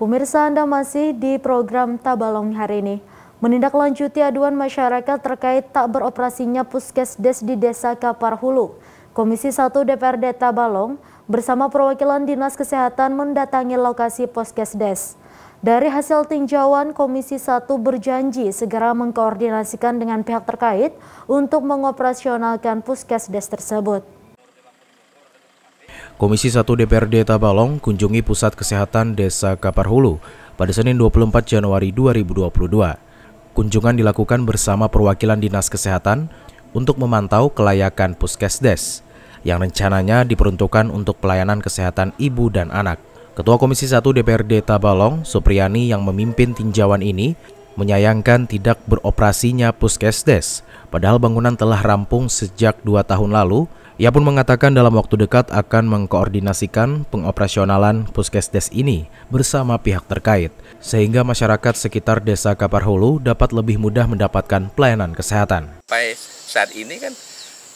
Pemirsa Anda masih di program Tabalong hari ini. Menindaklanjuti aduan masyarakat terkait tak beroperasinya puskesdes di Desa Kapar Hulu. Komisi 1 DPRD Tabalong bersama perwakilan Dinas Kesehatan mendatangi lokasi puskesdes. Dari hasil tinjauan, Komisi 1 berjanji segera mengkoordinasikan dengan pihak terkait untuk mengoperasionalkan puskesdes tersebut. Komisi 1 DPRD Tabalong kunjungi Pusat Kesehatan Desa Kaparhulu pada Senin 24 Januari 2022. Kunjungan dilakukan bersama perwakilan Dinas Kesehatan untuk memantau kelayakan Puskesdes yang rencananya diperuntukkan untuk pelayanan kesehatan ibu dan anak. Ketua Komisi 1 DPRD Tabalong, Supriyani yang memimpin tinjauan ini, menyayangkan tidak beroperasinya Puskesdes, padahal bangunan telah rampung sejak dua tahun lalu ia pun mengatakan dalam waktu dekat akan mengkoordinasikan pengoperasionalan puskesdes ini bersama pihak terkait, sehingga masyarakat sekitar desa Kaparhulu dapat lebih mudah mendapatkan pelayanan kesehatan. Sampai saat ini kan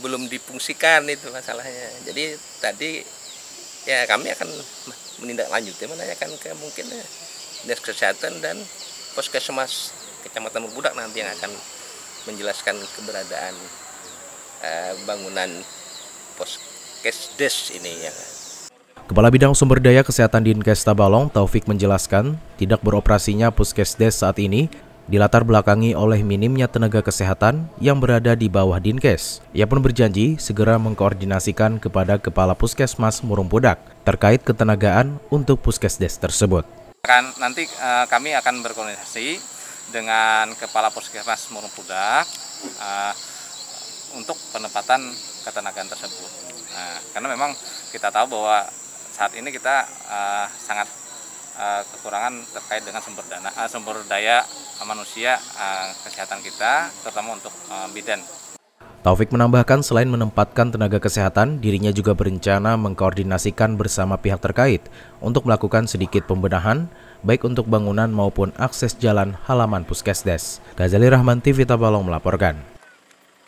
belum difungsikan itu masalahnya. Jadi tadi ya kami akan menindaklanjuti menanyakan ke mungkin ya, dinas kesehatan dan puskesmas kecamatan Budak nanti yang akan menjelaskan keberadaan eh, bangunan poskesdes ini ya. Kepala Bidang Sumber Daya Kesehatan Dinkes Tabalong, Taufik menjelaskan, tidak beroperasinya puskesdes saat ini dilatar belakangi oleh minimnya tenaga kesehatan yang berada di bawah Dinkes. Ia pun berjanji segera mengkoordinasikan kepada Kepala Puskesmas Murung Pudak terkait ketenagaan untuk puskesdes tersebut. Akan, nanti e, kami akan berkoordinasi dengan Kepala Puskesmas Murumpudak e, untuk penempatan ketenagaan tersebut. Nah, karena memang kita tahu bahwa saat ini kita uh, sangat uh, kekurangan terkait dengan sumber dana uh, sumber daya manusia uh, kesehatan kita terutama untuk uh, bidan. Taufik menambahkan selain menempatkan tenaga kesehatan, dirinya juga berencana mengkoordinasikan bersama pihak terkait untuk melakukan sedikit pembenahan baik untuk bangunan maupun akses jalan halaman Puskesdes. Gazali Rahman TV Tabalong melaporkan.